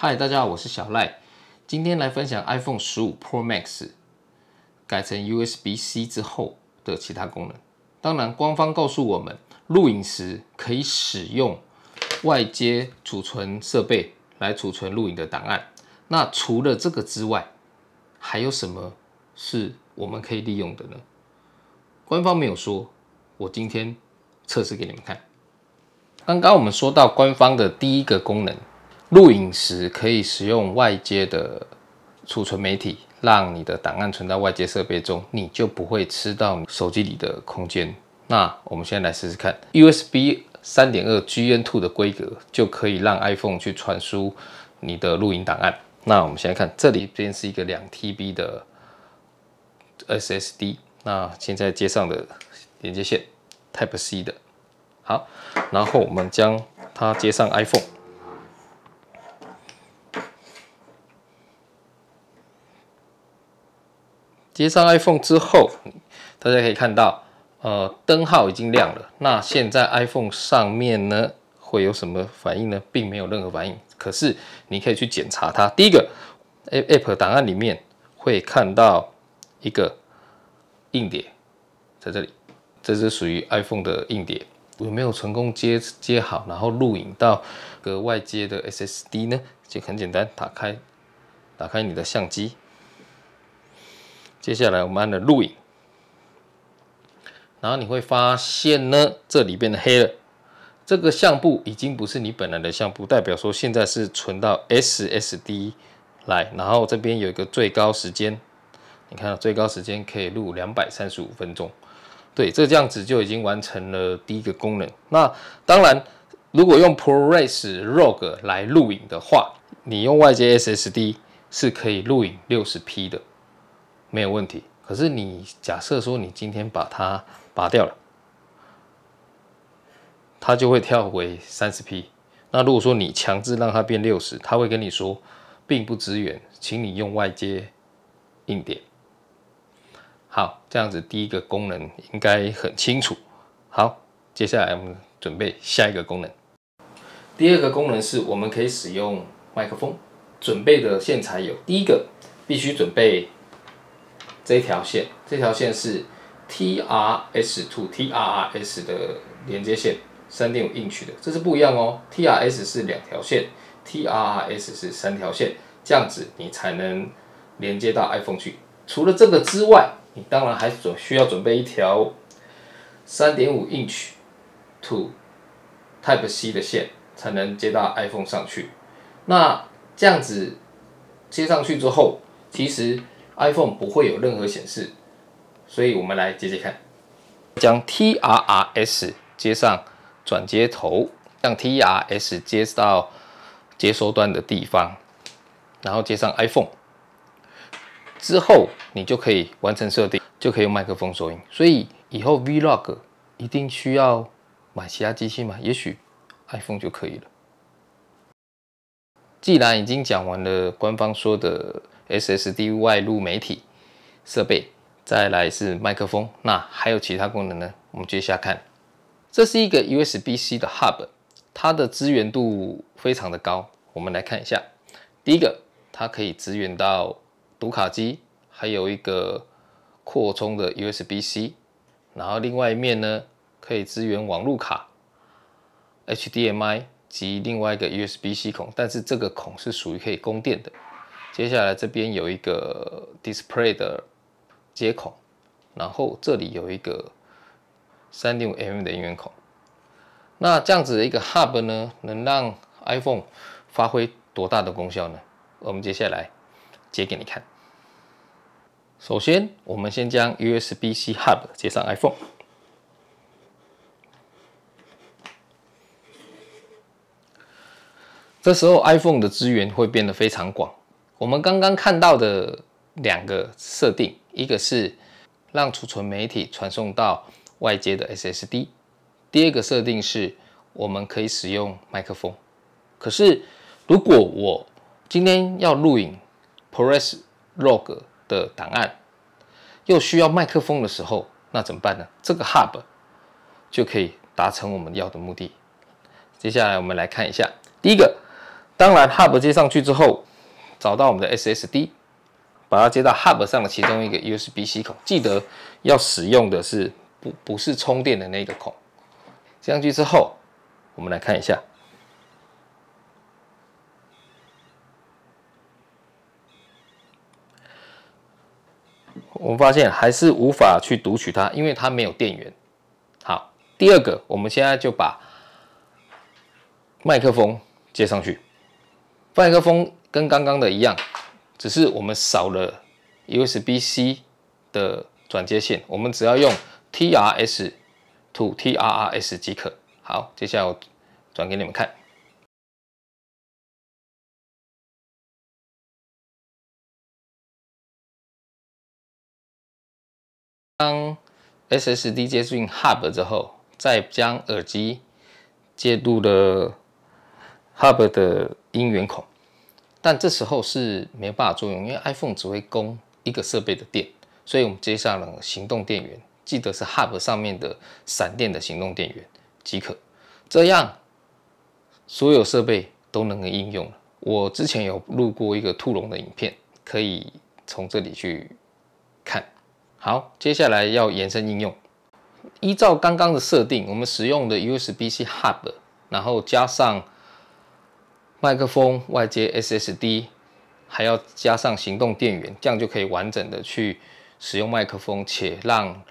嗨，大家好，我是小赖，今天来分享 iPhone 十五 Pro Max 改成 USB-C 之后的其他功能。当然，官方告诉我们，录影时可以使用外接储存设备来储存录影的档案。那除了这个之外，还有什么是我们可以利用的呢？官方没有说，我今天测试给你们看。刚刚我们说到官方的第一个功能。录影时可以使用外接的储存媒体，让你的档案存到外接设备中，你就不会吃到手机里的空间。那我们现在来试试看，USB 三点二 g n Two 的规格就可以让 iPhone 去传输你的录影档案。那我们现在看这里边是一个两 TB 的 SSD，那现在接上的连接线 Type C 的，好，然后我们将它接上 iPhone。接上 iPhone 之后，大家可以看到，呃，灯号已经亮了。那现在 iPhone 上面呢，会有什么反应呢？并没有任何反应。可是你可以去检查它。第一个，App App 档案里面会看到一个硬碟在这里，这是属于 iPhone 的硬碟。有没有成功接接好，然后录影到个外接的 SSD 呢？就很简单，打开，打开你的相机。接下来我们按了录影，然后你会发现呢，这里变的黑了。这个相簿已经不是你本来的相簿，代表说现在是存到 SSD 来。然后这边有一个最高时间，你看最高时间可以录两百三十五分钟。对，这这样子就已经完成了第一个功能。那当然，如果用 ProRes r o g 来录影的话，你用外接 SSD 是可以录影六十 P 的。没有问题。可是你假设说你今天把它拔掉了，它就会跳回三十 P。那如果说你强制让它变六十，它会跟你说并不支援，请你用外接硬点。好，这样子第一个功能应该很清楚。好，接下来我们准备下一个功能。第二个功能是我们可以使用麦克风。准备的线材有第一个必须准备。这条线，这条线是 T R S t o T R R S 的连接线，三点五 inch 的，这是不一样哦。T R S 是两条线，T R R S 是三条线，这样子你才能连接到 iPhone 去。除了这个之外，你当然还准需要准备一条三点五 inch to Type C 的线，才能接到 iPhone 上去。那这样子接上去之后，其实。iPhone 不会有任何显示，所以我们来接接看。将 TRS 接上转接头，将 TRS 接到接收端的地方，然后接上 iPhone 之后，你就可以完成设定，就可以用麦克风收音。所以以后 Vlog 一定需要买其他机器吗？也许 iPhone 就可以了。既然已经讲完了官方说的。SSD 外录媒体设备，再来是麦克风，那还有其他功能呢？我们接下看，这是一个 USB C 的 hub，它的资源度非常的高。我们来看一下，第一个，它可以支援到读卡机，还有一个扩充的 USB C，然后另外一面呢，可以支援网络卡、HDMI 及另外一个 USB C 孔，但是这个孔是属于可以供电的。接下来这边有一个 Display 的接口，然后这里有一个 3.5mm 的音源孔。那这样子的一个 Hub 呢，能让 iPhone 发挥多大的功效呢？我们接下来接给你看。首先，我们先将 USB-C Hub 接上 iPhone，这时候 iPhone 的资源会变得非常广。我们刚刚看到的两个设定，一个是让储存媒体传送到外接的 SSD，第二个设定是我们可以使用麦克风。可是，如果我今天要录影，press log 的档案，又需要麦克风的时候，那怎么办呢？这个 hub 就可以达成我们要的目的。接下来我们来看一下，第一个，当然 hub 接上去之后。找到我们的 SSD，把它接到 Hub 上的其中一个 USB C 口，记得要使用的是不不是充电的那个孔。接上去之后，我们来看一下，我们发现还是无法去读取它，因为它没有电源。好，第二个，我们现在就把麦克风接上去，麦克风。跟刚刚的一样，只是我们少了 USB-C 的转接线，我们只要用 TRS to TRRS 即可。好，接下来我转给你们看。当 SSD 接入 Hub 之后，再将耳机接入了 Hub 的音源孔。但这时候是没办法作用，因为 iPhone 只会供一个设备的电，所以我们接下来行动电源，记得是 Hub 上面的闪电的行动电源即可。这样所有设备都能够应用了。我之前有录过一个兔笼的影片，可以从这里去看。好，接下来要延伸应用，依照刚刚的设定，我们使用的 USB-C Hub，然后加上。麦克风外接 SSD，还要加上行动电源，这样就可以完整的去使用麦克风，且让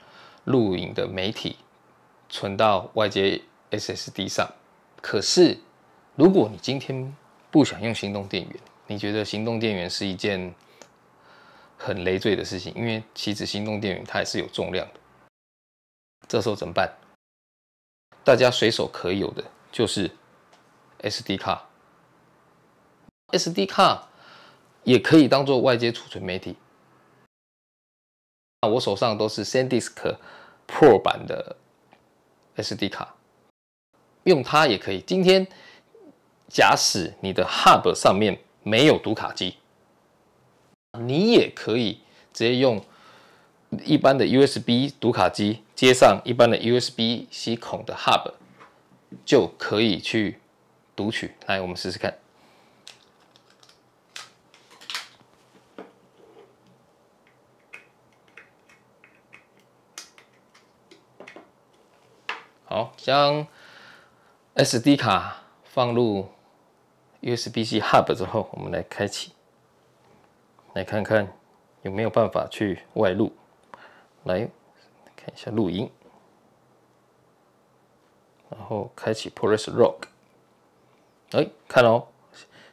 录影的媒体存到外接 SSD 上。可是，如果你今天不想用行动电源，你觉得行动电源是一件很累赘的事情，因为其实行动电源它也是有重量的。这时候怎么办？大家随手可有的就是 SD 卡。SD 卡也可以当做外接储存媒体。我手上都是 SanDisk Pro 版的 SD 卡，用它也可以。今天假使你的 Hub 上面没有读卡机，你也可以直接用一般的 USB 读卡机，接上一般的 USB 吸孔的 Hub，就可以去读取。来，我们试试看。好，将 SD 卡放入 USB-C Hub 之后，我们来开启，来看看有没有办法去外录。来，看一下录音，然后开启 p o l a r s Rock。哎，看哦，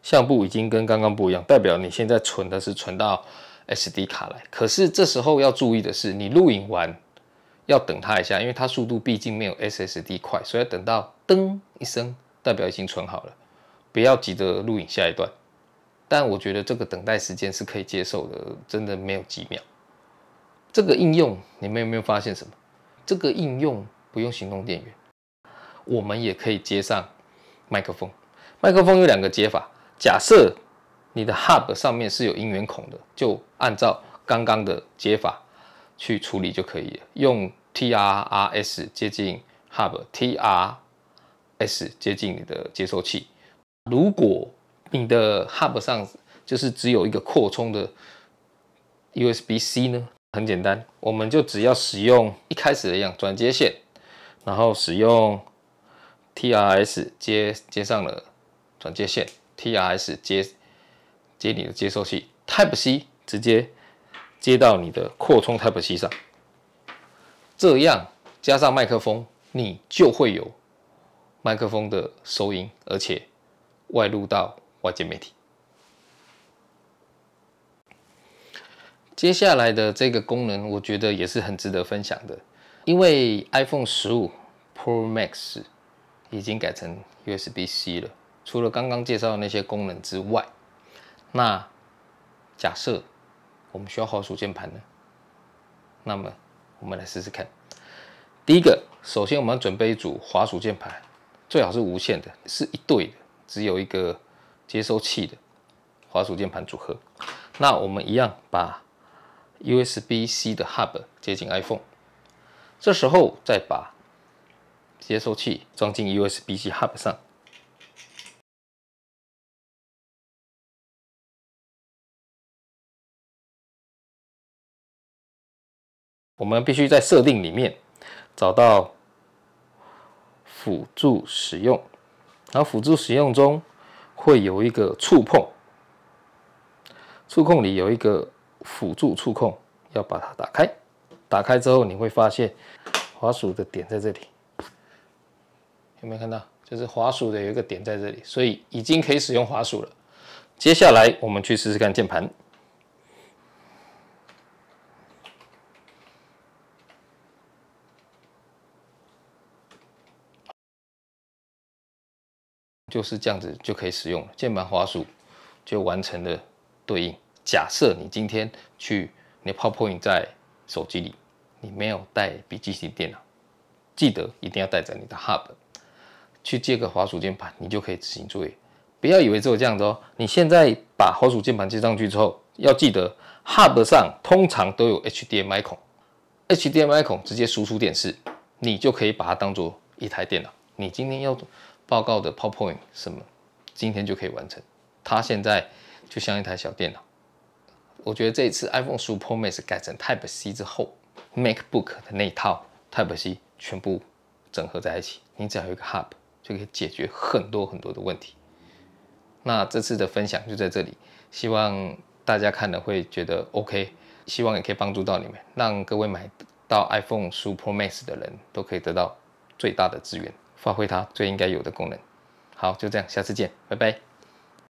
相簿已经跟刚刚不一样，代表你现在存的是存到 SD 卡来。可是这时候要注意的是，你录影完。要等它一下，因为它速度毕竟没有 SSD 快，所以等到噔一声，代表已经存好了，不要急着录影下一段。但我觉得这个等待时间是可以接受的，真的没有几秒。这个应用你们有没有发现什么？这个应用不用行动电源，我们也可以接上麦克风。麦克风有两个接法，假设你的 Hub 上面是有音源孔的，就按照刚刚的接法。去处理就可以了。用 T R R S 接近 hub，T R S 接近你的接收器。如果你的 hub 上就是只有一个扩充的 U S B C 呢？很简单，我们就只要使用一开始的一样转接线，然后使用 T R S 接接上了转接线，T R S 接接你的接收器，Type C 直接。接到你的扩充 Type C 上，这样加上麦克风，你就会有麦克风的收音，而且外露到外界媒体。接下来的这个功能，我觉得也是很值得分享的，因为 iPhone 十五 Pro Max 已经改成 USB C 了。除了刚刚介绍的那些功能之外，那假设。我们需要滑鼠键盘呢，那么我们来试试看。第一个，首先我们要准备一组滑鼠键盘，最好是无线的，是一对的，只有一个接收器的滑鼠键盘组合。那我们一样把 USB C 的 Hub 接进 iPhone，这时候再把接收器装进 USB C Hub 上。我们必须在设定里面找到辅助使用，然后辅助使用中会有一个触碰，触控里有一个辅助触控，要把它打开。打开之后你会发现，滑鼠的点在这里，有没有看到？就是滑鼠的有一个点在这里，所以已经可以使用滑鼠了。接下来我们去试试看键盘。就是这样子就可以使用键盘滑鼠就完成了对应。假设你今天去你 PowerPoint 在手机里，你没有带笔记型电脑，记得一定要带着你的 Hub 去借个滑鼠键盘，你就可以执行。注意，不要以为只有这样子哦。你现在把滑鼠键盘接上去之后，要记得 Hub 上通常都有 HDMI 孔，HDMI 孔直接输出电视，你就可以把它当做一台电脑。你今天要。报告的 PowerPoint 什么，今天就可以完成。它现在就像一台小电脑。我觉得这一次 iPhone 十五 p r o m a x 改成 Type C 之后，MacBook 的那套 Type C 全部整合在一起，你只要有一个 Hub 就可以解决很多很多的问题。那这次的分享就在这里，希望大家看了会觉得 OK，希望也可以帮助到你们，让各位买到 iPhone 十五 p r o m a x 的人都可以得到最大的资源。发挥它最应该有的功能。好，就这样，下次见，拜拜。